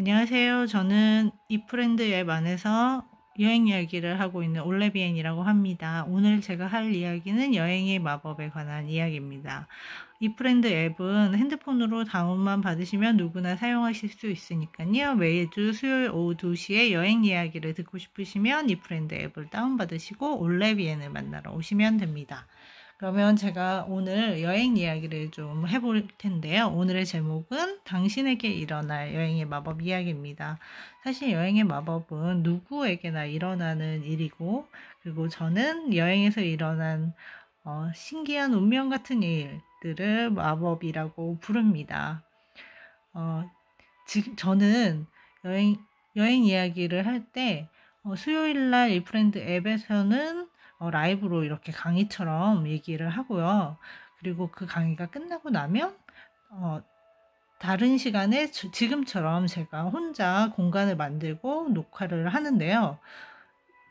안녕하세요. 저는 이프랜드앱 안에서 여행 이야기를 하고 있는 올레비엔이라고 합니다. 오늘 제가 할 이야기는 여행의 마법에 관한 이야기입니다. 이프랜드 앱은 핸드폰으로 다운만 받으시면 누구나 사용하실 수 있으니까요. 매주 수요일 오후 2시에 여행 이야기를 듣고 싶으시면 이프랜드 앱을 다운받으시고 올레비엔을 만나러 오시면 됩니다. 그러면 제가 오늘 여행 이야기를 좀 해볼 텐데요. 오늘의 제목은 당신에게 일어날 여행의 마법 이야기입니다. 사실 여행의 마법은 누구에게나 일어나는 일이고, 그리고 저는 여행에서 일어난 어, 신기한 운명 같은 일들을 마법이라고 부릅니다. 어, 지금 저는 여행, 여행 이야기를 할때 어, 수요일 날 이프렌드 앱에서는 어, 라이브로 이렇게 강의처럼 얘기를 하고요. 그리고 그 강의가 끝나고 나면 어, 다른 시간에 지금처럼 제가 혼자 공간을 만들고 녹화를 하는데요.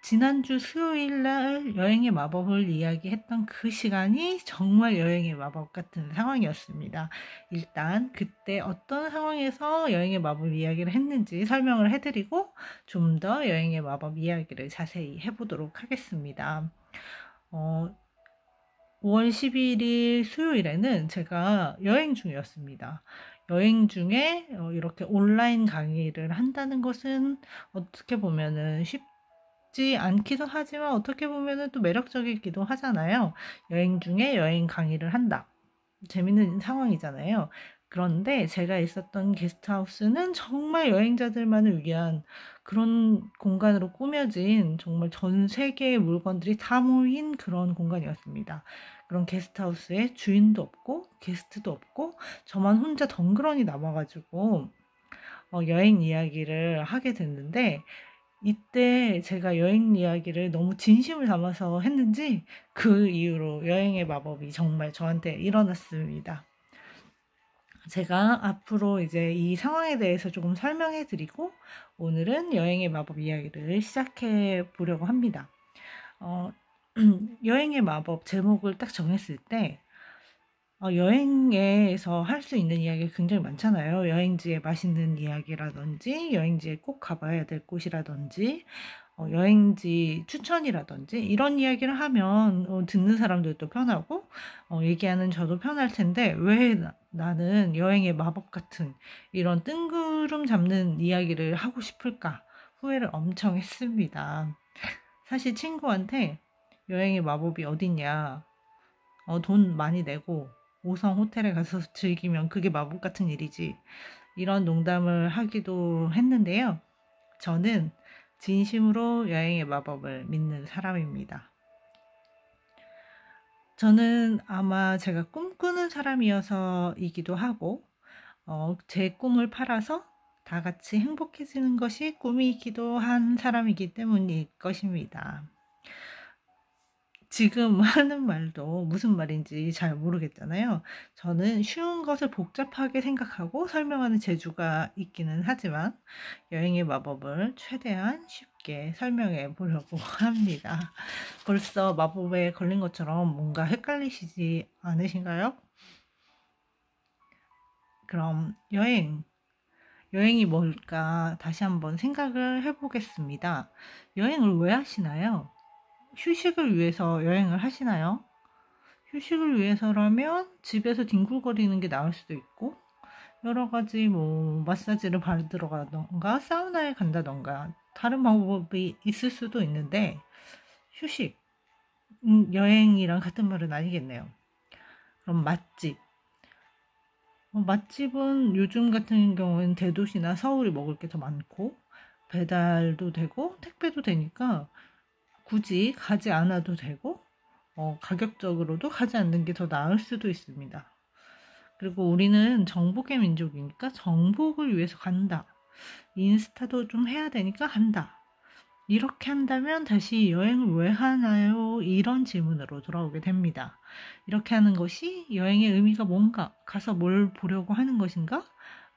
지난주 수요일 날 여행의 마법을 이야기했던 그 시간이 정말 여행의 마법 같은 상황이었습니다. 일단 그때 어떤 상황에서 여행의 마법 이야기를 했는지 설명을 해드리고 좀 더 여행의 마법 이야기를 자세히 해보도록 하겠습니다. 어, 5월 11일 수요일에는 제가 여행 중이었습니다. 여행 중에 어, 이렇게 온라인 강의를 한다는 것은 어떻게 보면은 쉽지 않기도 하지만 어떻게 보면은 또 매력적이기도 하잖아요. 여행 중에 여행 강의를 한다. 재밌는 상황이잖아요. 그런데 제가 있었던 게스트하우스는 정말 여행자들만을 위한 그런 공간으로 꾸며진 정말 전 세계의 물건들이 다 모인 그런 공간이었습니다. 그런 게스트하우스에 주인도 없고 게스트도 없고 저만 혼자 덩그러니 남아가지고 어, 여행 이야기를 하게 됐는데 이때 제가 여행 이야기를 너무 진심을 담아서 했는지 그 이후로 여행의 마법이 정말 저한테 일어났습니다. 제가 앞으로 이제 이 상황에 대해서 조금 설명해 드리고 오늘은 여행의 마법 이야기를 시작해 보려고 합니다. 어, 여행의 마법 제목을 딱 정했을 때 어, 여행에서 할 수 있는 이야기가 굉장히 많잖아요. 여행지에 맛있는 이야기라든지, 여행지에 꼭 가봐야 될 곳이라든지, 어, 여행지 추천이라든지, 이런 이야기를 하면 어, 듣는 사람들도 편하고, 얘기하는 저도 편할 텐데, 왜 나, 나는 여행의 마법 같은 이런 뜬구름 잡는 이야기를 하고 싶을까? 후회를 엄청 했습니다. 사실 친구한테 여행의 마법이 어딨냐, 어, 돈 많이 내고, 5성 호텔에 가서 즐기면 그게 마법 같은 일이지. 이런 농담을 하기도 했는데요. 저는 진심으로 여행의 마법을 믿는 사람입니다. 저는 아마 제가 꿈꾸는 사람이어서이기도 하고, 어, 제 꿈을 팔아서 다 같이 행복해지는 것이 꿈이기도 한 사람이기 때문일 것입니다. 지금 하는 말도 무슨 말인지 잘 모르겠잖아요. 저는 쉬운 것을 복잡하게 생각하고 설명하는 재주가 있기는 하지만 여행의 마법을 최대한 쉽게 설명해 보려고 합니다. 벌써 마법에 걸린 것처럼 뭔가 헷갈리시지 않으신가요? 그럼 여행 여행이 뭘까 다시 한번 생각을 해보겠습니다. 여행을 왜 하시나요? 휴식을 위해서 여행을 하시나요? 휴식을 위해서라면 집에서 뒹굴거리는 게 나을 수도 있고 여러 가지 뭐 마사지를 받으러 가던가 사우나에 간다던가 다른 방법이 있을 수도 있는데 휴식 음, 여행이랑 같은 말은 아니겠네요. 그럼 맛집 뭐 맛집은 요즘 같은 경우는 대도시나 서울이 먹을 게 더 많고 배달도 되고 택배도 되니까 굳이 가지 않아도 되고 어, 가격적으로도 가지 않는 게 더 나을 수도 있습니다. 그리고 우리는 정복의 민족이니까 정복을 위해서 간다. 인스타도 좀 해야 되니까 간다. 이렇게 한다면 다시 여행을 왜 하나요? 이런 질문으로 돌아오게 됩니다. 이렇게 하는 것이 여행의 의미가 뭔가? 가서 뭘 보려고 하는 것인가?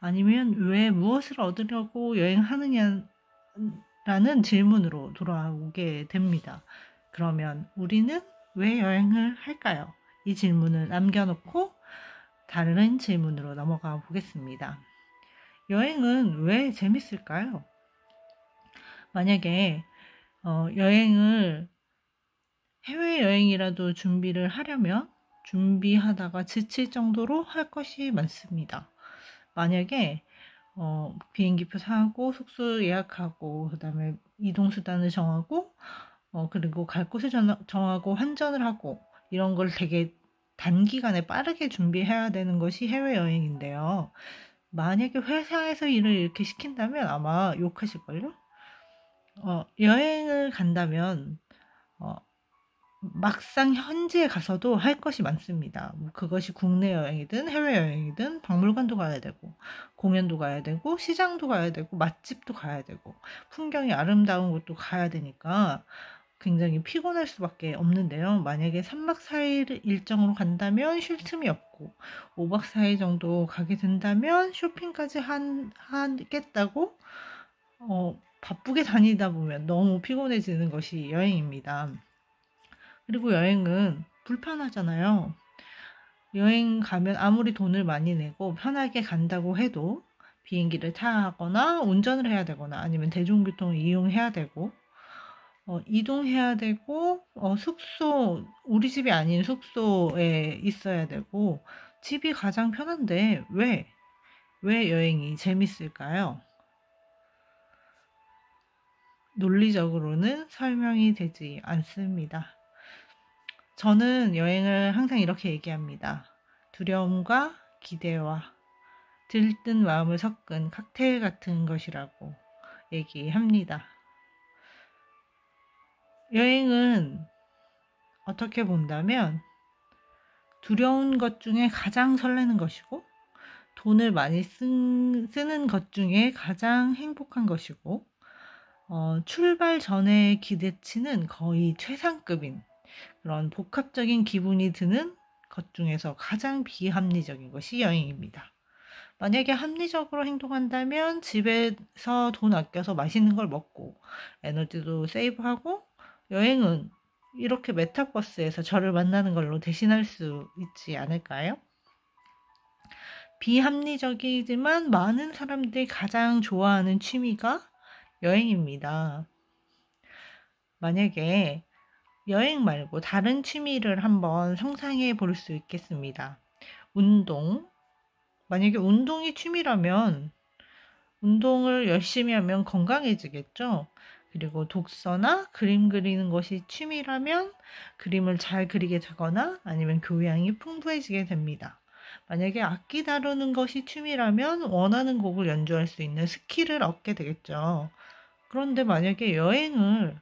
아니면 왜 무엇을 얻으려고 여행하느냐 라는 질문으로 돌아오게 됩니다. 그러면 우리는 왜 여행을 할까요? 이 질문을 남겨놓고 다른 질문으로 넘어가 보겠습니다. 여행은 왜 재밌을까요? 만약에 어, 여행을 해외여행이라도 준비를 하려면 준비하다가 지칠 정도로 할 것이 많습니다. 만약에 어, 비행기표 사고 숙소 예약하고 그다음에 이동 수단을 정하고 어, 그리고 갈 곳을 정하고 환전을 하고 이런 걸 되게 단기간에 빠르게 준비해야 되는 것이 해외 여행인데요. 만약에 회사에서 일을 이렇게 시킨다면 아마 욕하실걸요? 어, 여행을 간다면 막상 현지에 가서도 할 것이 많습니다. 뭐 그것이 국내 여행이든 해외 여행이든 박물관도 가야 되고 공연도 가야 되고 시장도 가야 되고 맛집도 가야 되고 풍경이 아름다운 곳도 가야 되니까 굉장히 피곤할 수밖에 없는데요. 만약에 3박 4일 일정으로 간다면 쉴 틈이 없고 5박 4일 정도 가게 된다면 쇼핑까지 한, 하겠다고 어, 바쁘게 다니다 보면 너무 피곤해지는 것이 여행입니다. 그리고 여행은 불편하잖아요. 여행 가면 아무리 돈을 많이 내고 편하게 간다고 해도 비행기를 타거나 운전을 해야 되거나 아니면 대중교통을 이용해야 되고 어, 이동해야 되고 어, 숙소 우리 집이 아닌 숙소에 있어야 되고 집이 가장 편한데 왜? 왜 여행이 재밌을까요? 논리적으로는 설명이 되지 않습니다. 저는 여행을 항상 이렇게 얘기합니다. 두려움과 기대와 들뜬 마음을 섞은 칵테일 같은 것이라고 얘기합니다. 여행은 어떻게 본다면 두려운 것 중에 가장 설레는 것이고 돈을 많이 쓴, 쓰는 것 중에 가장 행복한 것이고 어, 출발 전에 기대치는 거의 최상급인 그런 복합적인 기분이 드는 것 중에서 가장 비합리적인 것이 여행입니다. 만약에 합리적으로 행동한다면 집에서 돈 아껴서 맛있는 걸 먹고 에너지도 세이브하고 여행은 이렇게 메타버스에서 저를 만나는 걸로 대신할 수 있지 않을까요? 비합리적이지만 많은 사람들이 가장 좋아하는 취미가 여행입니다. 만약에 여행 말고 다른 취미를 한번 상상해 볼 수 있겠습니다. 운동. 만약에 운동이 취미라면 운동을 열심히 하면 건강해지겠죠? 그리고 독서나 그림 그리는 것이 취미라면 그림을 잘 그리게 되거나 아니면 교양이 풍부해지게 됩니다. 만약에 악기 다루는 것이 취미라면 원하는 곡을 연주할 수 있는 스킬을 얻게 되겠죠. 그런데 만약에 여행을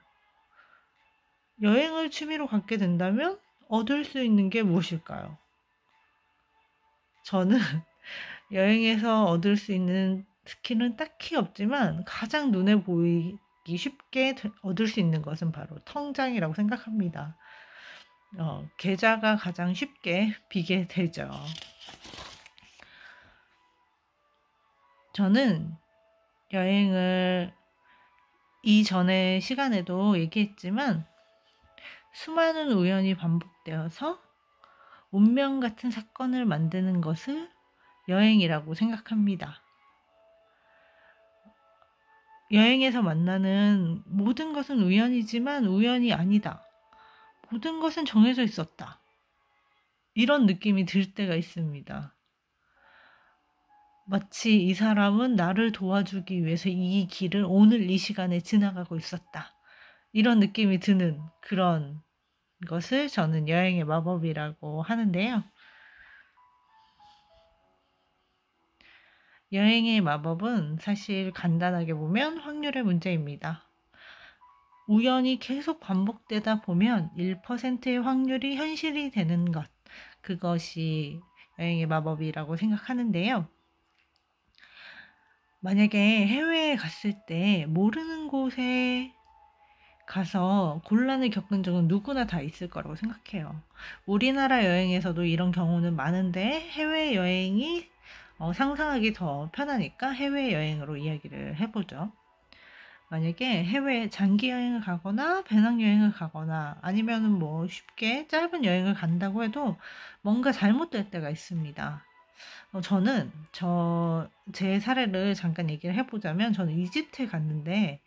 여행을 취미로 갖게 된다면 얻을 수 있는 게 무엇일까요? 저는 여행에서 얻을 수 있는 스킬은 딱히 없지만 가장 눈에 보이기 쉽게 얻을 수 있는 것은 바로 통장이라고 생각합니다. 어, 계좌가 가장 쉽게 비게 되죠. 저는 여행을 이전의 시간에도 얘기했지만 수많은 우연이 반복되어서 운명 같은 사건을 만드는 것을 여행이라고 생각합니다. 여행에서 만나는 모든 것은 우연이지만 우연이 아니다. 모든 것은 정해져 있었다. 이런 느낌이 들 때가 있습니다. 마치 이 사람은 나를 도와주기 위해서 이 길을 오늘 이 시간에 지나가고 있었다. 이런 느낌이 드는 그런 것을 저는 여행의 마법이라고 하는데요. 여행의 마법은 사실 간단하게 보면 확률의 문제입니다. 우연이 계속 반복되다 보면 1%의 확률이 현실이 되는 것. 그것이 여행의 마법이라고 생각하는데요. 만약에 해외에 갔을 때 모르는 곳에 가서 곤란을 겪은 적은 누구나 다 있을 거라고 생각해요. 우리나라 여행에서도 이런 경우는 많은데 해외 여행이 어, 상상하기 더 편하니까 해외 여행으로 이야기를 해보죠. 만약에 해외 장기 여행을 가거나 배낭 여행을 가거나 아니면뭐 쉽게 짧은 여행을 간다고 해도 뭔가 잘못될 때가 있습니다. 어, 저는 저 제 사례를 잠깐 얘기를 해보자면 저는 이집트에 갔는데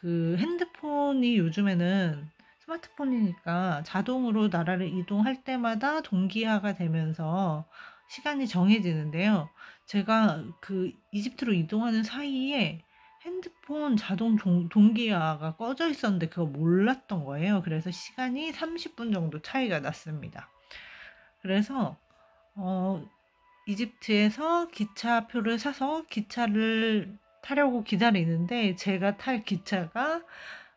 그 핸드폰이 요즘에는 스마트폰이니까 자동으로 나라를 이동할 때마다 동기화가 되면서 시간이 정해지는데요. 제가 그 이집트로 이동하는 사이에 핸드폰 자동 동기화가 꺼져 있었는데 그거 몰랐던 거예요. 그래서 시간이 30분 정도 차이가 났습니다. 그래서 어, 이집트에서 기차표를 사서 기차를 타려고 기다리는데 제가 탈 기차가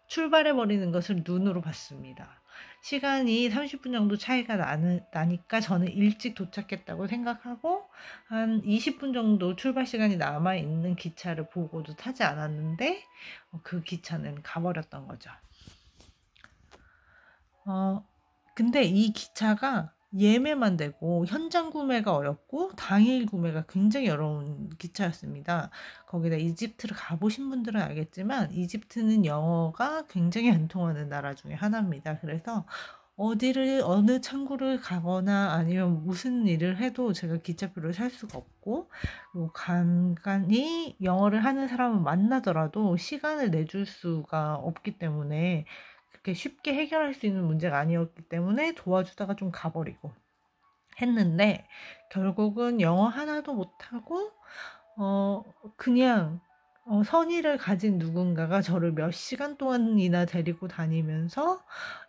출발해버리는 것을 눈으로 봤습니다. 시간이 30분 정도 차이가 나는, 나니까 저는 일찍 도착했다고 생각하고 한 20분 정도 출발 시간이 남아있는 기차를 보고도 타지 않았는데 어, 그 기차는 가버렸던 거죠. 어, 근데 이 기차가 예매만 되고 현장 구매가 어렵고 당일 구매가 굉장히 어려운 기차였습니다. 거기다 이집트를 가보신 분들은 알겠지만 이집트는 영어가 굉장히 안 통하는 나라 중에 하나입니다. 그래서 어디를 어느 창구를 가거나 아니면 무슨 일을 해도 제가 기차표를 살 수가 없고 뭐 간간히 영어를 하는 사람을 만나더라도 시간을 내줄 수가 없기 때문에 그렇게 쉽게 해결할 수 있는 문제가 아니었기 때문에 도와주다가 좀 가버리고 했는데 결국은 영어 하나도 못하고 어 그냥 어, 선의를 가진 누군가가 저를 몇 시간 동안이나 데리고 다니면서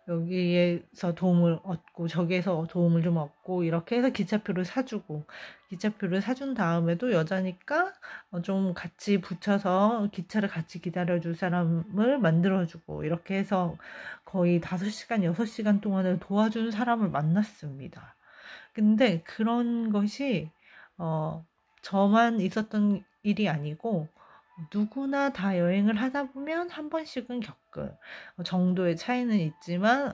여기에서 도움을 얻고 저기에서 도움을 좀 얻고 이렇게 해서 기차표를 사주고 기차표를 사준 다음에도 여자니까 어, 좀 같이 붙여서 기차를 같이 기다려줄 사람을 만들어주고 이렇게 해서 거의 5 시간 6 시간 동안을 도와준 사람을 만났습니다. 근데 그런 것이 어, 저만 있었던 일이 아니고 누구나 다 여행을 하다 보면 한 번씩은 겪을 정도의 차이는 있지만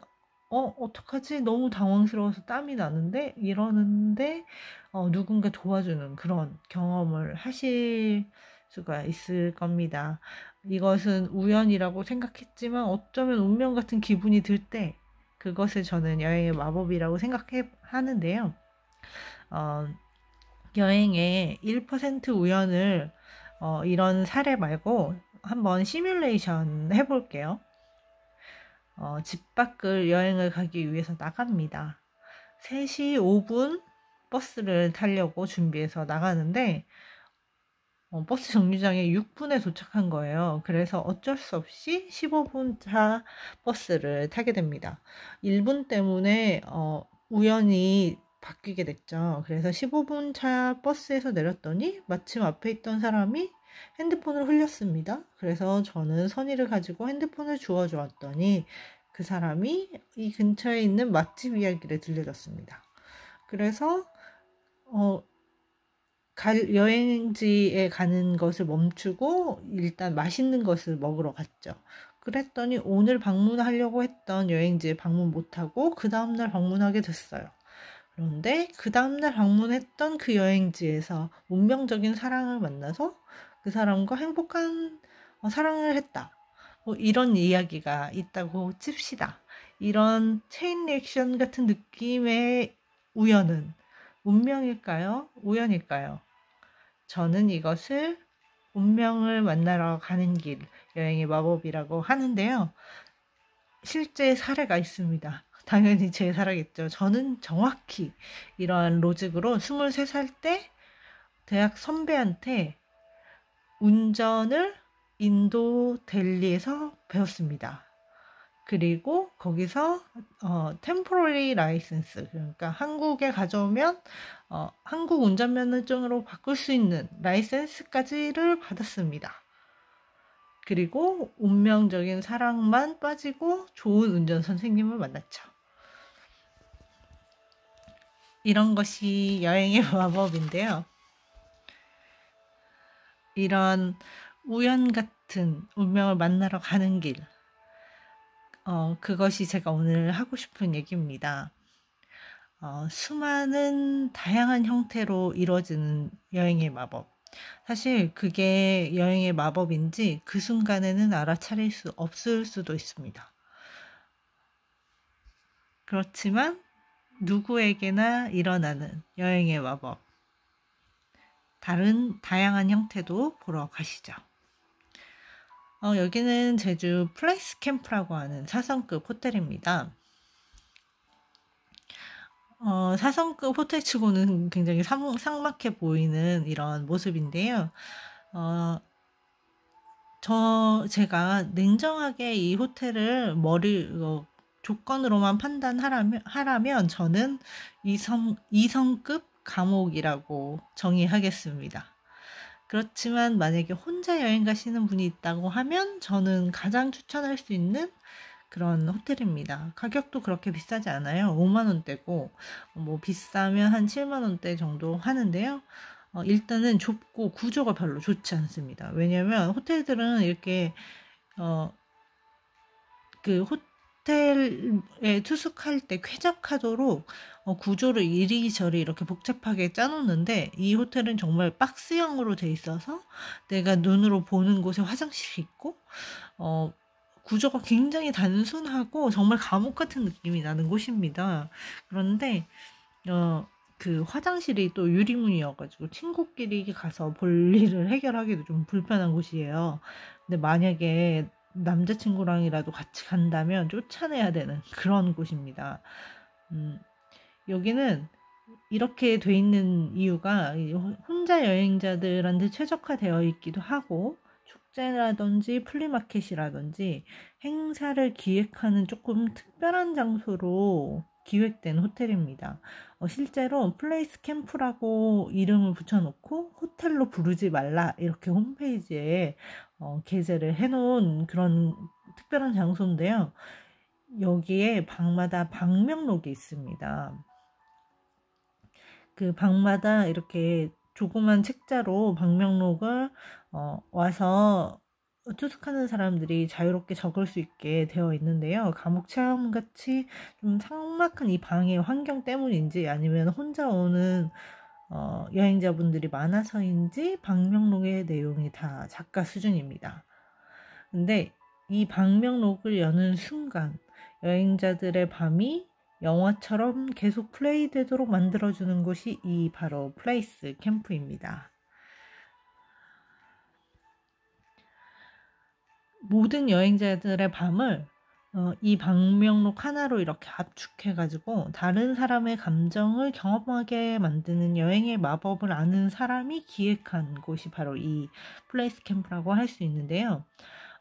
어 어떡하지 너무 당황스러워서 땀이 나는데 이러는데 어, 누군가 도와주는 그런 경험을 하실 수가 있을 겁니다. 이것은 우연이라고 생각했지만 어쩌면 운명 같은 기분이 들 때 그것을 저는 여행의 마법이라고 생각해 하는데요. 어, 여행의 1% 우연을 어, 이런 사례 말고 한번 시뮬레이션 해볼게요. 어, 집 밖을 여행을 가기 위해서 나갑니다. 3시 5분 버스를 타려고 준비해서 나가는데 어, 버스 정류장에 6분에 도착한 거예요. 그래서 어쩔 수 없이 15분 차 버스를 타게 됩니다. 1분 때문에 어, 우연히 바뀌게 됐죠. 그래서 15분 차 버스에서 내렸더니 마침 앞에 있던 사람이 핸드폰을 흘렸습니다. 그래서 저는 선의를 가지고 핸드폰을 주워 주었더니 그 사람이 이 근처에 있는 맛집 이야기를 들려줬습니다. 그래서 어, 갈, 여행지에 가는 것을 멈추고 일단 맛있는 것을 먹으러 갔죠. 그랬더니 오늘 방문하려고 했던 여행지에 방문 못하고 그 다음날 방문하게 됐어요. 그런데 그 다음날 방문했던 그 여행지에서 운명적인 사랑을 만나서 그 사람과 행복한 어, 사랑을 했다. 뭐 이런 이야기가 있다고 칩시다. 이런 체인 리액션 같은 느낌의 우연은 운명일까요? 우연일까요? 저는 이것을 운명을 만나러 가는 길, 여행의 마법이라고 하는데요. 실제 사례가 있습니다. 당연히 제사라겠죠. 저는 정확히 이러한 로직으로 23살 때 대학 선배한테 운전을 인도 델리에서 배웠습니다. 그리고 거기서 어, 템포러리 라이센스 그러니까 한국에 가져오면 어, 한국 운전면허증으로 바꿀 수 있는 라이센스까지를 받았습니다. 그리고 운명적인 사랑만 빠지고 좋은 운전 선생님을 만났죠. 이런 것이 여행의 마법인데요. 이런 우연 같은 운명을 만나러 가는 길. 어, 그것이 제가 오늘 하고 싶은 얘기입니다. 어, 수많은 다양한 형태로 이루어지는 여행의 마법. 사실 그게 여행의 마법인지 그 순간에는 알아차릴 수 없을 수도 있습니다. 그렇지만 누구에게나 일어나는 여행의 마법. 다른 다양한 형태도 보러 가시죠. 어, 여기는 제주 플레이스 캠프라고 하는 사성급 호텔입니다. 어, 사성급 호텔치고는 굉장히 상, 상막해 보이는 이런 모습인데요. 어, 저 제가 냉정하게 이 호텔을 머리 어, 조건으로만 판단하라면 하라면 저는 이성, 이성급 감옥이라고 정의하겠습니다. 그렇지만 만약에 혼자 여행 가시는 분이 있다고 하면 저는 가장 추천할 수 있는 그런 호텔입니다. 가격도 그렇게 비싸지 않아요. 5만원대고, 뭐 비싸면 한 7만원대 정도 하는데요. 어, 일단은 좁고 구조가 별로 좋지 않습니다. 왜냐면 호텔들은 이렇게, 어, 그 호, 호텔에 투숙할 때 쾌적하도록 어, 구조를 이리저리 이렇게 복잡하게 짜놓는데 이 호텔은 정말 박스형으로 돼 있어서 내가 눈으로 보는 곳에 화장실이 있고 어, 구조가 굉장히 단순하고 정말 감옥 같은 느낌이 나는 곳입니다. 그런데 어, 그 화장실이 또 유리문이어가지고 친구끼리 가서 볼 일을 해결하기도 좀 불편한 곳이에요. 근데 만약에 남자친구랑이라도 같이 간다면 쫓아내야 되는 그런 곳입니다. 음, 여기는 이렇게 돼 있는 이유가 혼자 여행자들한테 최적화되어 있기도 하고 축제라든지 플리마켓이라든지 행사를 기획하는 조금 특별한 장소로 기획된 호텔입니다. 어, 실제로 플레이스 캠프라고 이름을 붙여놓고 호텔로 부르지 말라 이렇게 홈페이지에 어, 게재를 해놓은 그런 특별한 장소인데요. 여기에 방마다 방명록이 있습니다. 그 방마다 이렇게 조그만 책자로 방명록을 어, 와서 투숙하는 사람들이 자유롭게 적을 수 있게 되어 있는데요. 감옥 체험같이 좀 삭막한 이 방의 환경 때문인지 아니면 혼자 오는 어, 여행자분들이 많아서인지 방명록의 내용이 다 작가 수준입니다. 근데 이 방명록을 여는 순간 여행자들의 밤이 영화처럼 계속 플레이되도록 만들어주는 곳이 이 바로 플레이스 캠프입니다. 모든 여행자들의 밤을 어, 이 방명록 하나로 이렇게 압축해가지고 다른 사람의 감정을 경험하게 만드는 여행의 마법을 아는 사람이 기획한 곳이 바로 이 플레이스 캠프라고 할 수 있는데요.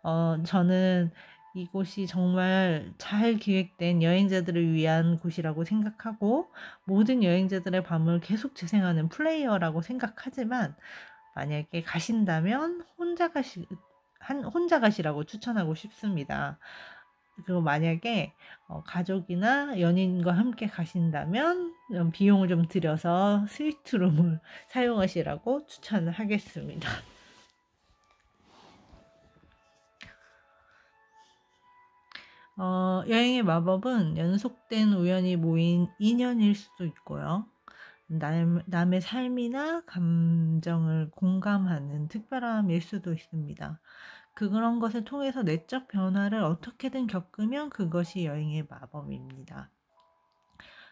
어, 저는 이곳이 정말 잘 기획된 여행자들을 위한 곳이라고 생각하고 모든 여행자들의 밤을 계속 재생하는 플레이어라고 생각하지만 만약에 가신다면 혼자 가시, 한 혼자 가시라고 추천하고 싶습니다. 그리고 만약에 어, 가족이나 연인과 함께 가신다면 비용을 좀 들여서 스위트룸을 사용하시라고 추천을 하겠습니다. 어, 여행의 마법은 연속된 우연이 모인 인연일 수도 있고요. 남, 남의 삶이나 감정을 공감하는 특별함일 수도 있습니다. 그런 것을 통해서 내적 변화를 어떻게든 겪으면 그것이 여행의 마법입니다.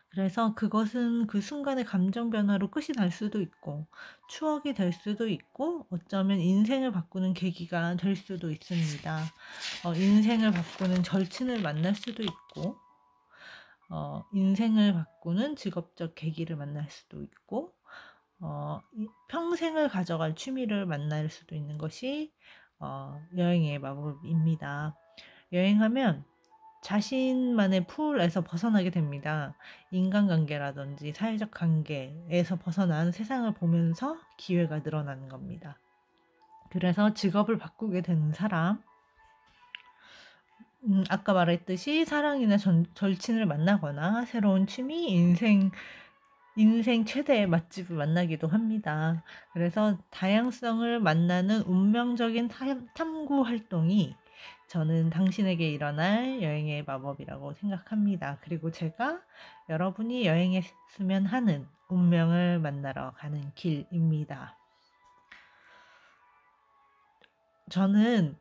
그래서 그것은 그 순간의 감정 변화로 끝이 날 수도 있고 추억이 될 수도 있고 어쩌면 인생을 바꾸는 계기가 될 수도 있습니다. 어, 인생을 바꾸는 절친을 만날 수도 있고 어, 인생을 바꾸는 직업적 계기를 만날 수도 있고 어, 평생을 가져갈 취미를 만날 수도 있는 것이 어, 여행의 마법입니다. 여행하면 자신만의 풀에서 벗어나게 됩니다. 인간관계라든지 사회적 관계에서 벗어난 세상을 보면서 기회가 늘어나는 겁니다. 그래서 직업을 바꾸게 되는 사람, 음, 아까 말했듯이 사랑이나 전, 절친을 만나거나 새로운 취미, 인생 인생 최대의 맛집을 만나기도 합니다. 그래서 다양성을 만나는 운명적인 탐구 활동이 저는 당신에게 일어날 여행의 마법이라고 생각합니다. 그리고 제가 여러분이 여행했으면 하는 운명을 만나러 가는 길입니다. 저는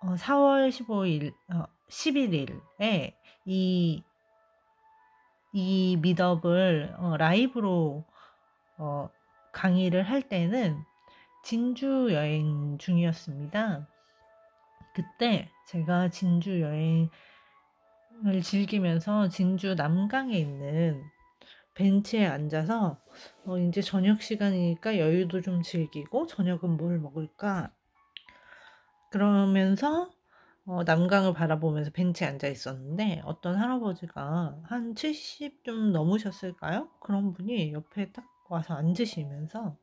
4월 15일, 11일에 이이 미덥을 어, 라이브로 어, 강의를 할 때는 진주 여행 중이었습니다. 그때 제가 진주 여행을 즐기면서 진주 남강에 있는 벤치에 앉아서 어, 이제 저녁 시간이니까 여유도 좀 즐기고 저녁은 뭘 먹을까 그러면서 어, 남강을 바라보면서 벤치에 앉아 있었는데 어떤 할아버지가 한 70 좀 넘으셨을까요? 그런 분이 옆에 딱 와서 앉으시면서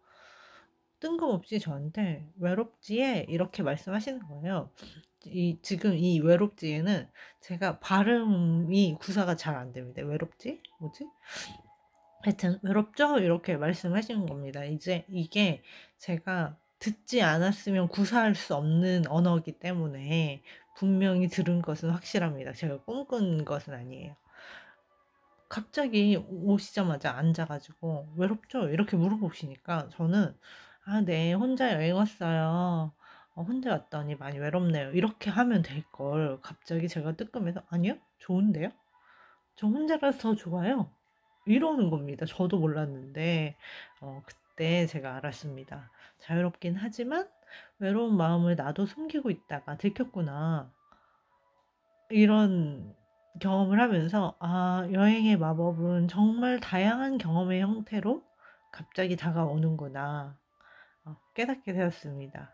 뜬금없이 저한테 외롭지에 이렇게 말씀하시는 거예요. 이, 지금 이 외롭지에는 제가 발음이 구사가 잘 안 됩니다. 외롭지? 뭐지? 하여튼 외롭죠? 이렇게 말씀하시는 겁니다. 이제 이게 제가 듣지 않았으면 구사할 수 없는 언어기 이 때문에 분명히 들은 것은 확실합니다. 제가 꿈꾼 것은 아니에요. 갑자기 오시자마자 앉아가지고 외롭죠? 이렇게 물어보시니까 저는 아, 네, 혼자 여행 왔어요. 어, 혼자 왔더니 많이 외롭네요. 이렇게 하면 될 걸 갑자기 제가 뜨끔해서 아니요, 좋은데요? 저 혼자라서 더 좋아요. 이러는 겁니다. 저도 몰랐는데 어, 그때 제가 알았습니다. 자유롭긴 하지만 외로운 마음을 나도 숨기고 있다가 들켰구나. 이런 경험을 하면서, 아, 여행의 마법은 정말 다양한 경험의 형태로 갑자기 다가오는구나. 어, 깨닫게 되었습니다.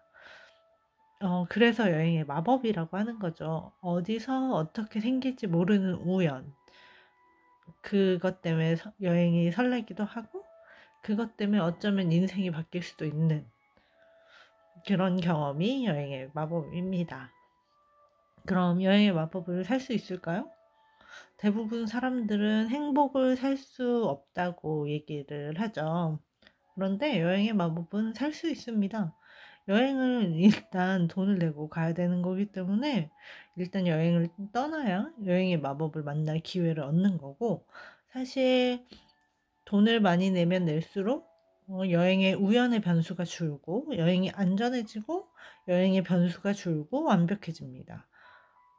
어, 그래서 여행의 마법이라고 하는 거죠. 어디서 어떻게 생길지 모르는 우연. 그것 때문에 여행이 설레기도 하고, 그것 때문에 어쩌면 인생이 바뀔 수도 있는 그런 경험이 여행의 마법입니다. 그럼 여행의 마법을 살 수 있을까요? 대부분 사람들은 행복을 살 수 없다고 얘기를 하죠. 그런데 여행의 마법은 살 수 있습니다. 여행을 일단 돈을 내고 가야 되는 거기 때문에 일단 여행을 떠나야 여행의 마법을 만날 기회를 얻는 거고 사실 돈을 많이 내면 낼수록 어, 여행의 우연의 변수가 줄고 여행이 안전해지고 여행의 변수가 줄고 완벽해집니다.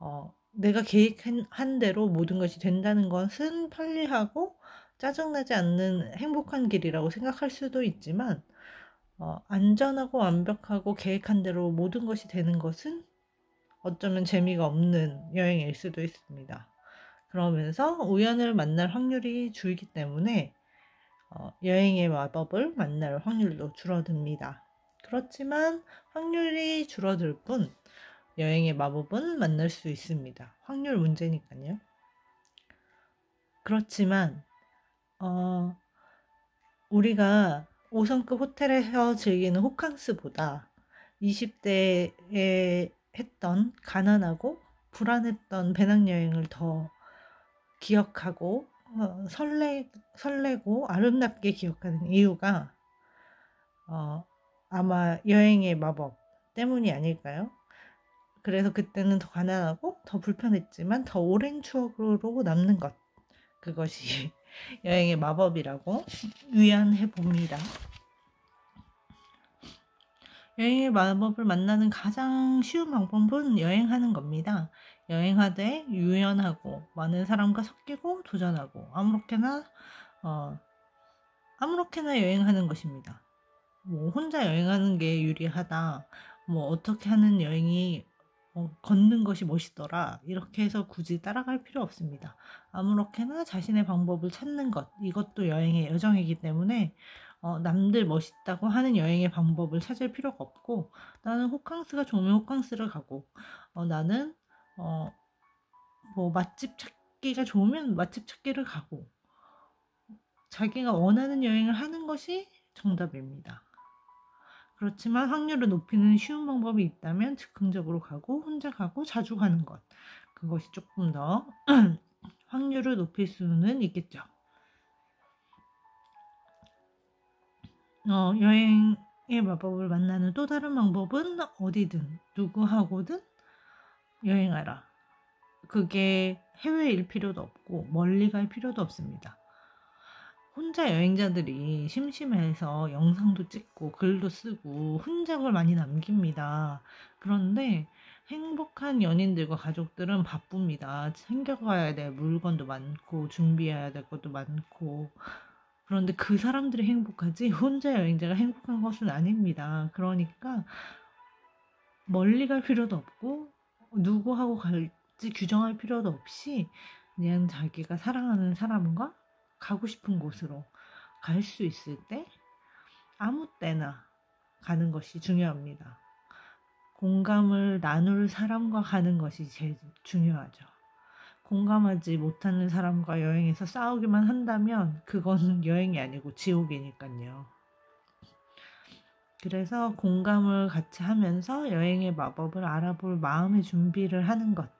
어, 내가 계획한 대로 모든 것이 된다는 것은 편리하고 짜증나지 않는 행복한 길이라고 생각할 수도 있지만 어, 안전하고 완벽하고 계획한 대로 모든 것이 되는 것은 어쩌면 재미가 없는 여행일 수도 있습니다. 그러면서 우연을 만날 확률이 줄기 때문에 어, 여행의 마법을 만날 확률도 줄어듭니다. 그렇지만 확률이 줄어들 뿐 여행의 마법은 만날 수 있습니다. 확률 문제니까요. 그렇지만 어, 우리가 5성급 호텔에서 즐기는 호캉스보다 20대에 했던 가난하고 불안했던 배낭여행을 더 기억하고 어, 설레, 설레고 아름답게 기억하는 이유가 어, 아마 여행의 마법 때문이 아닐까요? 그래서 그때는 더 가난하고 더 불편했지만 더 오랜 추억으로 남는 것. 그것이 여행의 마법이라고 위안해 봅니다. 여행의 마법을 만나는 가장 쉬운 방법은 여행하는 겁니다. 여행하되 유연하고 많은 사람과 섞이고 도전하고 아무렇게나 어, 아무렇게나 여행하는 것입니다. 뭐 혼자 여행하는 게 유리하다. 뭐 어떻게 하는 여행이 어, 걷는 것이 멋있더라. 이렇게 해서 굳이 따라갈 필요 없습니다. 아무렇게나 자신의 방법을 찾는 것. 이것도 여행의 여정이기 때문에 어, 남들 멋있다고 하는 여행의 방법을 찾을 필요가 없고 나는 호캉스가 좋으면 호캉스를 가고 어, 나는 어, 뭐 맛집 찾기가 좋으면 맛집 찾기를 가고 자기가 원하는 여행을 하는 것이 정답입니다. 그렇지만 확률을 높이는 쉬운 방법이 있다면 즉흥적으로 가고 혼자 가고 자주 가는 것 그것이 조금 더 확률을 높일 수는 있겠죠. 어, 여행의 마법을 만나는 또 다른 방법은 어디든 누구하고든 여행하라. 그게 해외일 필요도 없고 멀리 갈 필요도 없습니다. 혼자 여행자들이 심심해서 영상도 찍고 글도 쓰고 흔적을 많이 남깁니다. 그런데 행복한 연인들과 가족들은 바쁩니다. 챙겨가야 될 물건도 많고 준비해야 될 것도 많고 그런데 그 사람들이 행복하지 혼자 여행자가 행복한 것은 아닙니다. 그러니까 멀리 갈 필요도 없고 누구하고 갈지 규정할 필요도 없이 그냥 자기가 사랑하는 사람과 가고 싶은 곳으로 갈 수 있을 때 아무 때나 가는 것이 중요합니다. 공감을 나눌 사람과 가는 것이 제일 중요하죠. 공감하지 못하는 사람과 여행에서 싸우기만 한다면 그건 여행이 아니고 지옥이니까요. 그래서 공감을 같이 하면서 여행의 마법을 알아볼 마음의 준비를 하는 것,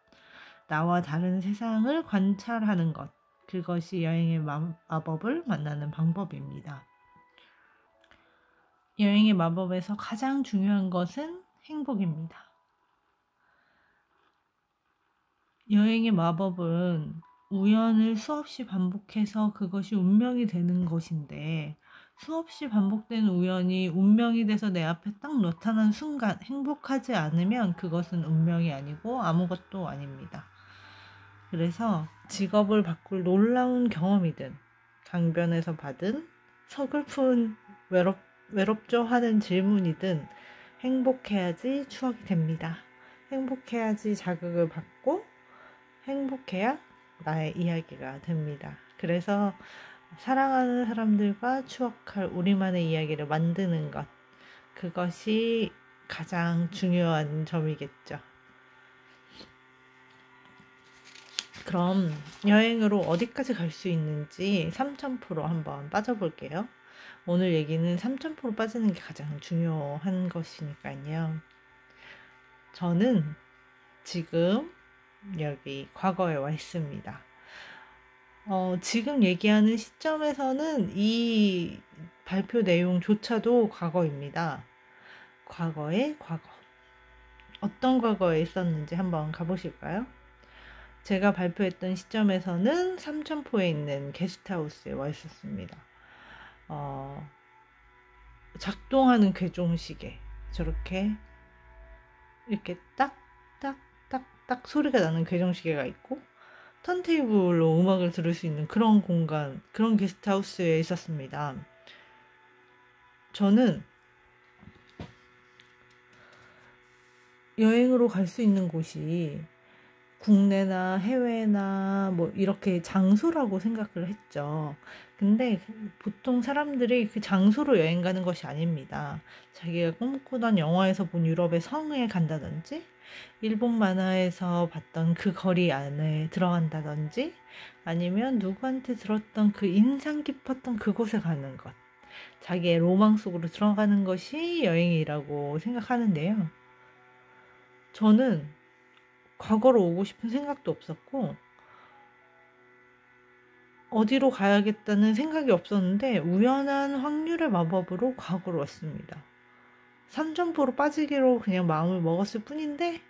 나와 다른 세상을 관찰하는 것, 그것이 여행의 마법을 만나는 방법입니다. 여행의 마법에서 가장 중요한 것은 행복입니다. 여행의 마법은 우연을 수없이 반복해서 그것이 운명이 되는 것인데, 수없이 반복된 우연이 운명이 돼서 내 앞에 딱 나타난 순간 행복하지 않으면 그것은 운명이 아니고 아무것도 아닙니다. 그래서 직업을 바꿀 놀라운 경험이든 강변에서 받은 서글픈 외롭, 외롭죠 하는 질문이든 행복해야지 추억이 됩니다. 행복해야지 자극을 받고 행복해야 나의 이야기가 됩니다. 그래서 사랑하는 사람들과 추억할 우리만의 이야기를 만드는 것. 그것이 가장 중요한 점이겠죠. 그럼 여행으로 어디까지 갈 수 있는지 3000% 한번 빠져볼게요. 오늘 얘기는 3000% 빠지는 게 가장 중요한 것이니까요. 저는 지금 여기 과거에 와 있습니다. 어, 지금 얘기하는 시점에서는 이 발표 내용조차도 과거입니다. 과거의 과거. 어떤 과거에 있었는지 한번 가보실까요? 제가 발표했던 시점에서는 삼천포에 있는 게스트하우스에 와 있었습니다. 어, 작동하는 괴종시계. 저렇게 이렇게 딱딱딱딱 소리가 나는 괴종시계가 있고 턴테이블로 음악을 들을 수 있는 그런 공간, 그런 게스트하우스에 있었습니다. 저는 여행으로 갈 수 있는 곳이 국내나 해외나 뭐 이렇게 장소라고 생각을 했죠. 근데 보통 사람들이 그 장소로 여행 가는 것이 아닙니다. 자기가 꿈꾸던 영화에서 본 유럽의 성에 간다든지 일본 만화에서 봤던 그 거리 안에 들어간다든지 아니면 누구한테 들었던 그 인상 깊었던 그곳에 가는 것. 자기의 로망 속으로 들어가는 것이 여행이라고 생각하는데요. 저는 과거로 오고 싶은 생각도 없었고, 어디로 가야겠다는 생각이 없었는데, 우연한 확률의 마법으로 과거로 왔습니다. 3점포로 빠지기로 그냥 마음을 먹었을 뿐인데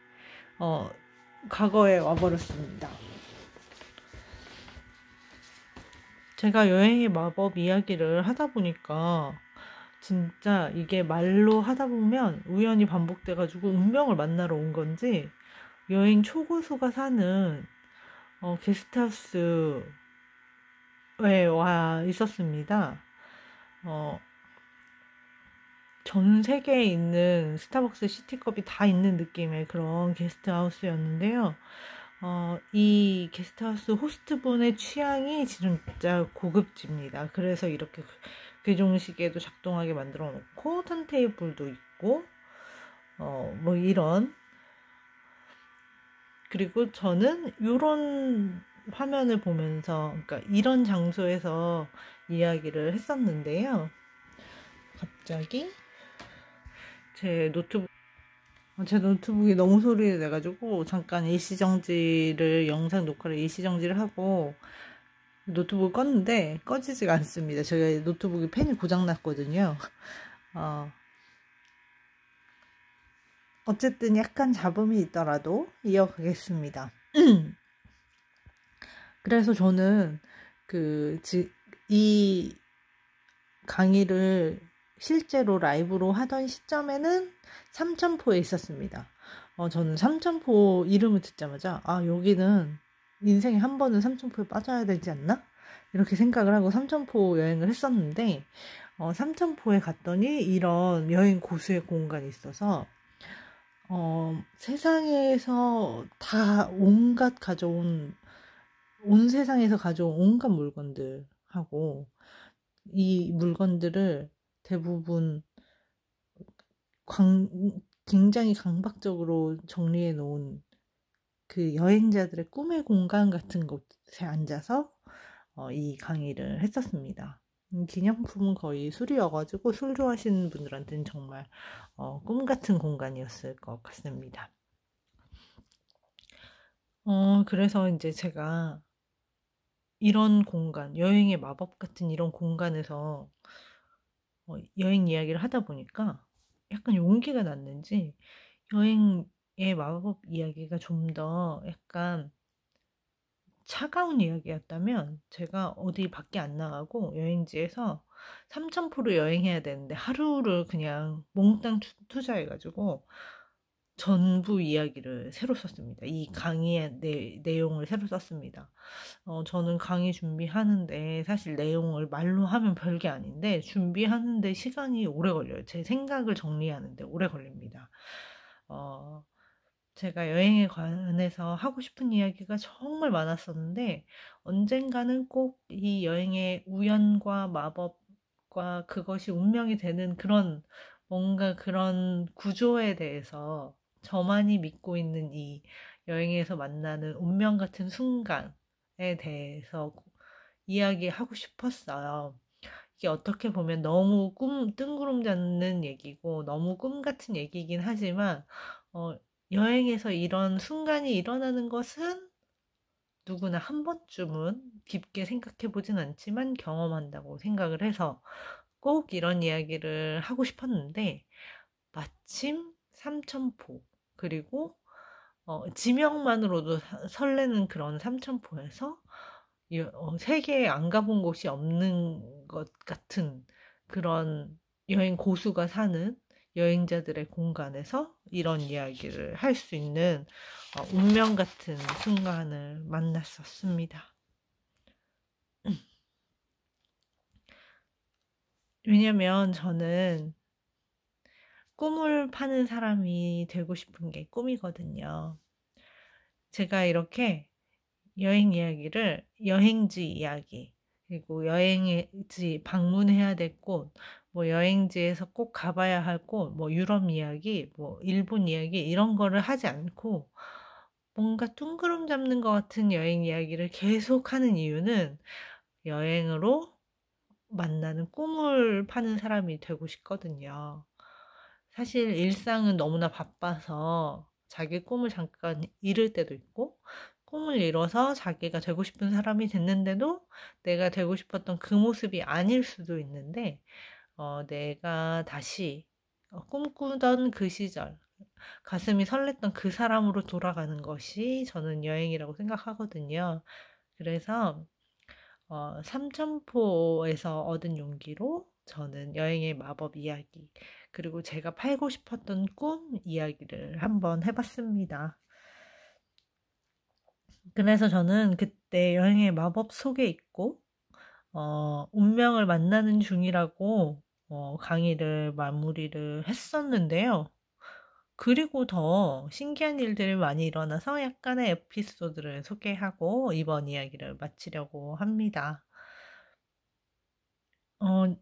어, 과거에 와버렸습니다. 제가 여행의 마법 이야기를 하다 보니까 진짜 이게 말로 하다 보면 우연히 반복돼가지고 운명을 만나러 온 건지 여행 초고수가 사는 어, 게스트하우스에 와 있었습니다. 어, 전 세계에 있는 스타벅스 시티컵이 다 있는 느낌의 그런 게스트하우스였는데요. 어, 이 게스트하우스 호스트분의 취향이 진짜 고급집니다. 그래서 이렇게 그, 귀종시계도 작동하게 만들어 놓고 턴테이블도 있고 어, 뭐 이런 그리고 저는 이런 화면을 보면서 그러니까 이런 장소에서 이야기를 했었는데요. 갑자기 제 노트북 제 노트북이 너무 소리를 내가지고 잠깐 일시정지를 영상 녹화를 일시정지를 하고 노트북을 껐는데 꺼지지가 않습니다. 제가 노트북이 펜이 고장났거든요. 어, 어쨌든 약간 잡음이 있더라도 이어가겠습니다. 그래서 저는 그, 이 강의를 실제로 라이브로 하던 시점에는 삼천포에 있었습니다. 어, 저는 삼천포 이름을 듣자마자 아 여기는 인생에 한 번은 삼천포에 빠져야 되지 않나? 이렇게 생각을 하고 삼천포 여행을 했었는데 어, 삼천포에 갔더니 이런 여행 고수의 공간이 있어서 어, 세상에서 다 온갖 가져온 온 세상에서 가져온 온갖 물건들하고 이 물건들을 대부분 광, 굉장히 강박적으로 정리해 놓은 그 여행자들의 꿈의 공간 같은 곳에 앉아서 어, 이 강의를 했었습니다. 음, 기념품은 거의 술이어가지고 술 좋아하시는 분들한테는 정말 어, 꿈 같은 공간이었을 것 같습니다. 어, 그래서 이제 제가 이런 공간, 여행의 마법 같은 이런 공간에서 어, 여행 이야기를 하다 보니까 약간 용기가 났는지 여행의 마법 이야기가 좀 더 약간 차가운 이야기였다면 제가 어디 밖에 안 나가고 여행지에서 삼천포로 여행해야 되는데 하루를 그냥 몽땅 투자해가지고 전부 이야기를 새로 썼습니다. 이 음. 강의의 내, 내용을 새로 썼습니다. 어, 저는 강의 준비하는데 사실 내용을 말로 하면 별게 아닌데 준비하는데 시간이 오래 걸려요. 제 생각을 정리하는데 오래 걸립니다. 어, 제가 여행에 관해서 하고 싶은 이야기가 정말 많았었는데 언젠가는 꼭 이 여행의 우연과 마법과 그것이 운명이 되는 그런 뭔가 그런 구조에 대해서 저만이 믿고 있는 이 여행에서 만나는 운명 같은 순간에 대해서 이야기하고 싶었어요. 이게 어떻게 보면 너무 꿈, 뜬구름 잡는 얘기고 너무 꿈 같은 얘기긴 하지만, 어, 여행에서 이런 순간이 일어나는 것은 누구나 한 번쯤은 깊게 생각해 보진 않지만 경험한다고 생각을 해서 꼭 이런 이야기를 하고 싶었는데, 마침 삼천포, 그리고 어, 지명만으로도 설레는 그런 삼천포에서 어, 세계에 안 가본 곳이 없는 것 같은 그런 여행 고수가 사는 여행자들의 공간에서 이런 이야기를 할 수 있는 어, 운명 같은 순간을 만났었습니다. 왜냐면 저는 꿈을 파는 사람이 되고 싶은 게 꿈이거든요. 제가 이렇게 여행 이야기를 여행지 이야기 그리고 여행지 방문해야 될 곳, 뭐 여행지에서 꼭 가봐야 할 곳, 뭐 유럽 이야기, 뭐 일본 이야기 이런 거를 하지 않고 뭔가 둥그름 잡는 것 같은 여행 이야기를 계속 하는 이유는 여행으로 만나는 꿈을 파는 사람이 되고 싶거든요. 사실 일상은 너무나 바빠서 자기 꿈을 잠깐 잃을 때도 있고 꿈을 잃어서 자기가 되고 싶은 사람이 됐는데도 내가 되고 싶었던 그 모습이 아닐 수도 있는데 어, 내가 다시 어, 꿈꾸던 그 시절 가슴이 설렜던 그 사람으로 돌아가는 것이 저는 여행이라고 생각하거든요. 그래서 어, 삼천포에서 얻은 용기로 저는 여행의 마법 이야기 그리고 제가 팔고 싶었던 꿈 이야기를 한번 해봤습니다. 그래서 저는 그때 여행의 마법 속에 있고 어, 운명을 만나는 중이라고 어, 강의를 마무리를 했었는데요. 그리고 더 신기한 일들이 많이 일어나서 약간의 에피소드를 소개하고 이번 이야기를 마치려고 합니다. 어,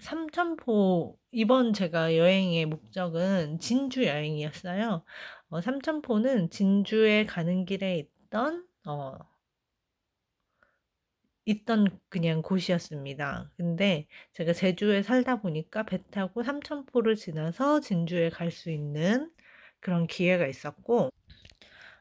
삼천포 이번 제가 여행의 목적은 진주 여행이었어요. 어, 삼천포는 진주에 가는 길에 있던 어, 있던 그냥 곳이었습니다. 근데 제가 제주에 살다 보니까 배 타고 삼천포를 지나서 진주에 갈 수 있는 그런 기회가 있었고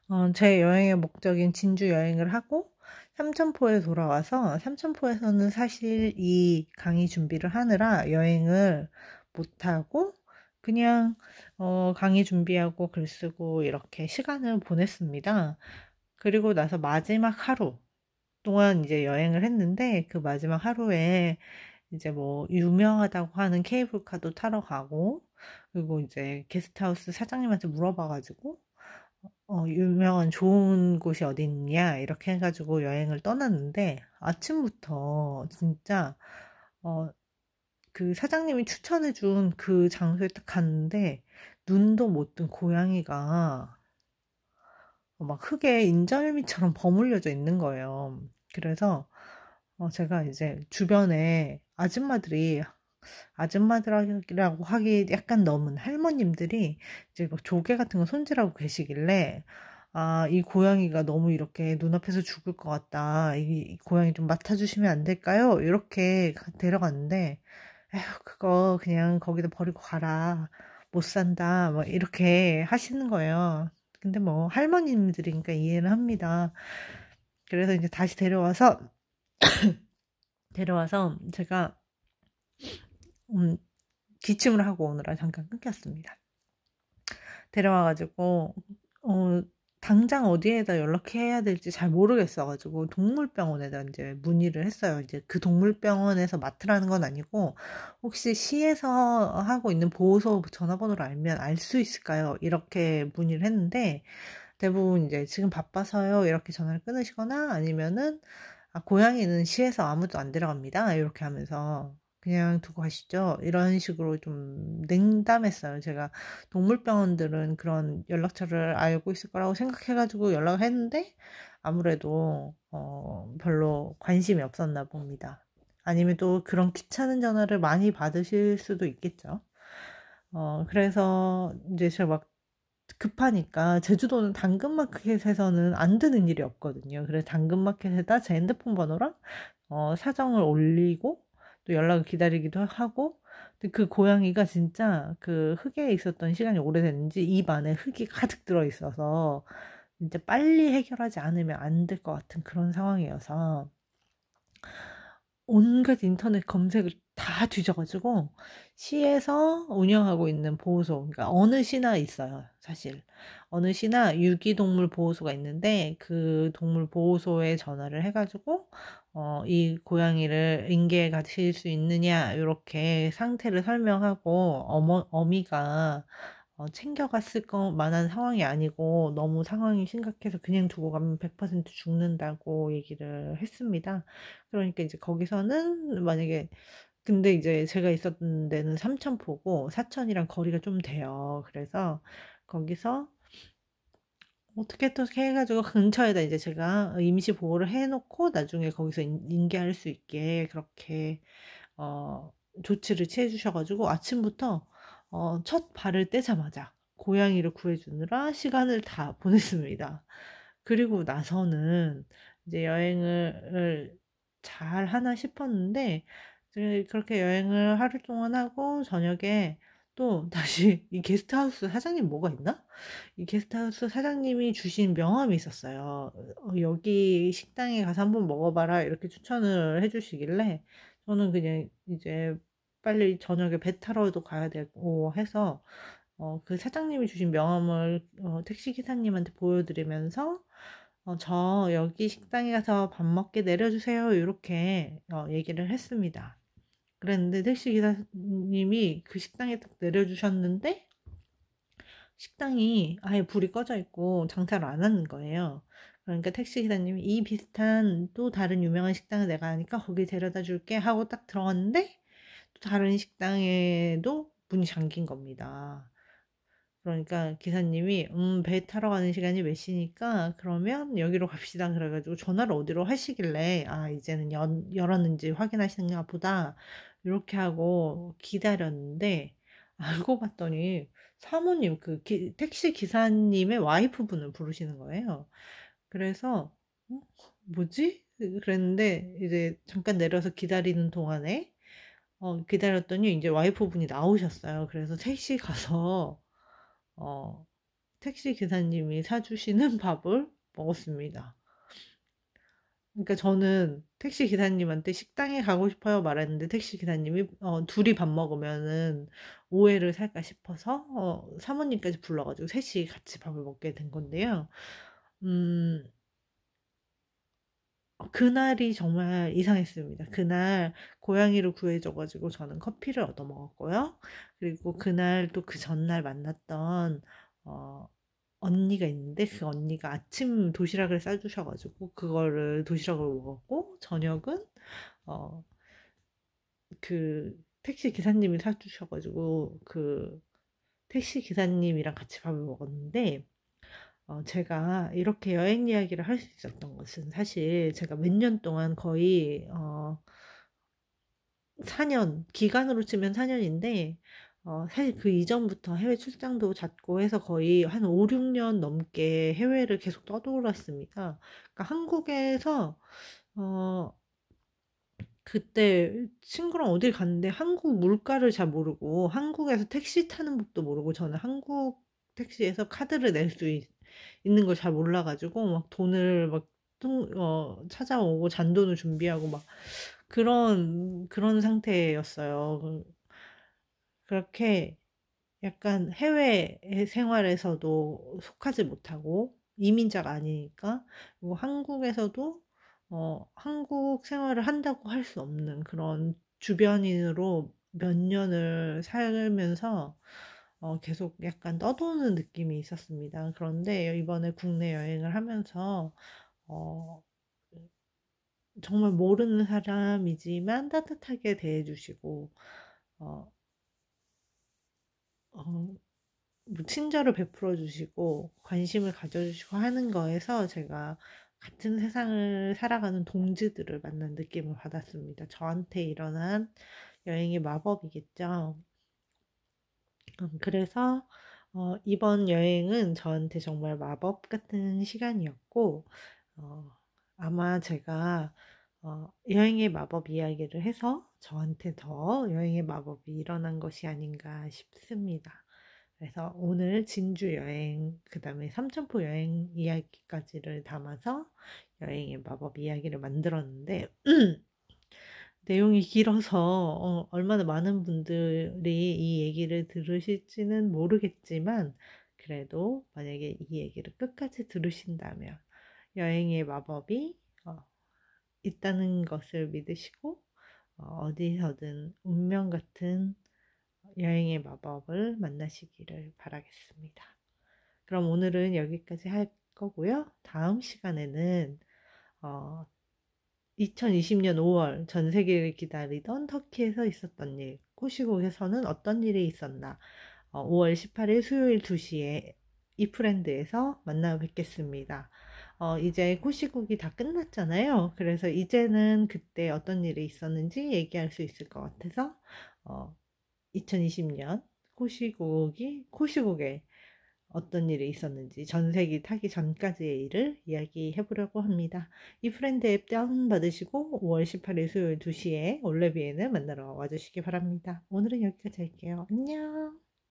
어, 제 여행의 목적인 진주 여행을 하고 삼천포에 돌아와서 삼천포에서는 사실 이 강의 준비를 하느라 여행을 못하고 그냥 어, 강의 준비하고 글 쓰고 이렇게 시간을 보냈습니다. 그리고 나서 마지막 하루 동안 이제 여행을 했는데 그 마지막 하루에 이제 뭐 유명하다고 하는 케이블카도 타러 가고 그리고 이제 게스트하우스 사장님한테 물어봐가지고 어, 유명한 좋은 곳이 어딨냐 디 이렇게 해가지고 여행을 떠났는데 아침부터 진짜 어, 그 사장님이 추천해준 그 장소에 딱 갔는데 눈도 못 뜬 고양이가 막 흙에 인절미처럼 버물려져 있는 거예요. 그래서 어, 제가 이제 주변에 아줌마들이 아줌마들이라고 하기 약간 넘은 할머님들이 이제 막 조개 같은 거 손질하고 계시길래 아, 이 고양이가 너무 이렇게 눈앞에서 죽을 것 같다. 이, 고양이 좀 맡아주시면 안 될까요? 이렇게 데려갔는데, 에휴, 그거 그냥 거기다 버리고 가라. 못 산다. 막 뭐 이렇게 하시는 거예요. 근데 뭐, 할머님들이니까 이해는 합니다. 그래서 이제 다시 데려와서, 데려와서 제가 음, 기침을 하고 오느라 잠깐 끊겼습니다. 데려와가지고 어, 당장 어디에다 연락해야 될지 잘 모르겠어가지고 동물병원에다 이제 문의를 했어요. 이제 그 동물병원에서 맡으라는 건 아니고 혹시 시에서 하고 있는 보호소 전화번호를 알면 알 수 있을까요? 이렇게 문의를 했는데 대부분 이제 지금 바빠서요 이렇게 전화를 끊으시거나 아니면은 아, 고양이는 시에서 아무도 안들어갑니다 이렇게 하면서 그냥 두고 가시죠. 이런 식으로 좀 냉담했어요. 제가 동물병원들은 그런 연락처를 알고 있을 거라고 생각해가지고 연락을 했는데 아무래도 어 별로 관심이 없었나 봅니다. 아니면 또 그런 귀찮은 전화를 많이 받으실 수도 있겠죠. 어 그래서 이제 제가 막 급하니까 제주도는 당근마켓에서는 안 드는 일이 없거든요. 그래서 당근마켓에다 제 핸드폰 번호랑 어, 사정을 올리고 또 연락을 기다리기도 하고 그 고양이가 진짜 그 흙에 있었던 시간이 오래됐는지 입 안에 흙이 가득 들어 있어서 진짜 빨리 해결하지 않으면 안 될 것 같은 그런 상황이어서 온갖 인터넷 검색을 다 뒤져가지고 시에서 운영하고 있는 보호소 그러니까 어느 시나 있어요 사실 어느 시나 유기동물 보호소가 있는데 그 동물 보호소에 전화를 해가지고 어, 이 고양이를 인계해 가실 수 있느냐 이렇게 상태를 설명하고 어머, 어미가 어, 챙겨갔을 만한 상황이 아니고 너무 상황이 심각해서 그냥 두고 가면 100% 죽는다고 얘기를 했습니다. 그러니까 이제 거기서는 만약에 근데 이제 제가 있었던 데는 삼천포고 사천이랑 거리가 좀 돼요. 그래서 거기서 어떻게 어 해가지고 근처에다 이제 제가 임시 보호를 해놓고 나중에 거기서 인계할 수 있게 그렇게 어, 조치를 취해 주셔가지고 아침부터 어, 첫 발을 떼자마자 고양이를 구해주느라 시간을 다 보냈습니다. 그리고 나서는 이제 여행을 잘 하나 싶었는데 그렇게 여행을 하루 동안 하고 저녁에 또 다시 이 게스트하우스 사장님 뭐가 있나? 이 게스트하우스 사장님이 주신 명함이 있었어요. 어, 여기 식당에 가서 한번 먹어봐라 이렇게 추천을 해주시길래 저는 그냥 이제 빨리 저녁에 배 타러도 가야 되고 해서 어, 그 사장님이 주신 명함을 어, 택시 기사님한테 보여드리면서 어, 저 여기 식당에 가서 밥 먹게 내려주세요 이렇게 어, 얘기를 했습니다. 그랬는데 택시 기사님이 그 식당에 딱 내려주셨는데 식당이 아예 불이 꺼져 있고 장사를 안 하는 거예요. 그러니까 택시 기사님이 이 비슷한 또 다른 유명한 식당을 내가 아니까 거기 데려다 줄게 하고 딱 들어갔는데 또 다른 식당에도 문이 잠긴 겁니다. 그러니까 기사님이 음배 타러 가는 시간이 몇 시니까 그러면 여기로 갑시다 그래가지고 전화를 어디로 하시길래 아 이제는 연, 열었는지 확인하시는가 보다 이렇게 하고 기다렸는데 알고 봤더니 사모님 그 기, 택시 기사님의 와이프분을 부르시는 거예요. 그래서 어? 뭐지? 그랬는데 이제 잠깐 내려서 기다리는 동안에 어, 기다렸더니 이제 와이프분이 나오셨어요. 그래서 택시 가서 어, 택시 기사님이 사주시는 밥을 먹었습니다. 그러니까 저는 택시 기사님한테 식당에 가고 싶어요 말했는데 택시 기사님이 어, 둘이 밥 먹으면은 오해를 살까 싶어서 어, 사모님까지 불러가지고 셋이 같이 밥을 먹게 된 건데요. 음, 그날이 정말 이상했습니다. 그날 고양이를 구해줘가지고 저는 커피를 얻어 먹었고요. 그리고 그날 또 그 전날 만났던 어, 언니가 있는데 그 언니가 아침 도시락을 싸주셔가지고 그거를 도시락을 먹었고 저녁은 어 그 택시 기사님이 사주셔가지고 그 택시 기사님이랑 같이 밥을 먹었는데 어 제가 이렇게 여행 이야기를 할 수 있었던 것은 사실 제가 몇 년 동안 거의 어 4년 기간으로 치면 4년인데 어, 사실 그 이전부터 해외 출장도 잡고 해서 거의 한 5, 6년 넘게 해외를 계속 떠돌았습니다. 그러니까 한국에서, 어, 그때 친구랑 어딜 갔는데 한국 물가를 잘 모르고 한국에서 택시 타는 법도 모르고 저는 한국 택시에서 카드를 낼 수 있는 걸 잘 몰라가지고 막 돈을 막 어, 찾아오고 잔돈을 준비하고 막 그런 그런 상태였어요. 그렇게 약간 해외 생활에서도 속하지 못하고 이민자가 아니니까 뭐 한국에서도 어, 한국 생활을 한다고 할 수 없는 그런 주변인으로 몇 년을 살면서 어, 계속 약간 떠도는 느낌이 있었습니다. 그런데 이번에 국내 여행을 하면서 어, 정말 모르는 사람이지만 따뜻하게 대해주시고 어, 어, 뭐 친절을 베풀어 주시고 관심을 가져 주시고 하는 거에서 제가 같은 세상을 살아가는 동지들을 만난 느낌을 받았습니다. 저한테 일어난 여행의 마법이겠죠. 음, 그래서 어, 이번 여행은 저한테 정말 마법 같은 시간이었고 어, 아마 제가 어, 여행의 마법 이야기를 해서 저한테 더 여행의 마법이 일어난 것이 아닌가 싶습니다. 그래서 오늘 진주 여행, 그 다음에 삼천포 여행 이야기까지를 담아서 여행의 마법 이야기를 만들었는데, 내용이 길어서 어, 얼마나 많은 분들이 이 얘기를 들으실지는 모르겠지만, 그래도 만약에 이 얘기를 끝까지 들으신다면 여행의 마법이 있다는 것을 믿으시고 어, 어디서든 운명 같은 여행의 마법을 만나시기를 바라겠습니다. 그럼 오늘은 여기까지 할 거고요. 다음 시간에는 어, 2020년 5월 전 세계를 기다리던 터키에서 있었던 일, 코시국에서는 어떤 일이 있었나, 어, 5월 18일 수요일 2시에 이프랜드에서 만나 뵙겠습니다. 어, 이제 코시국이 다 끝났잖아요. 그래서 이제는 그때 어떤 일이 있었는지 얘기할 수 있을 것 같아서 어, 2020년 코시국이 코시국에 어떤 일이 있었는지 전세기 타기 전까지의 일을 이야기해 보려고 합니다. 이 프렌드 앱 다운받으시고 5월 18일 수요일 2시에 올레비에는 만나러 와주시기 바랍니다. 오늘은 여기까지 할게요. 안녕!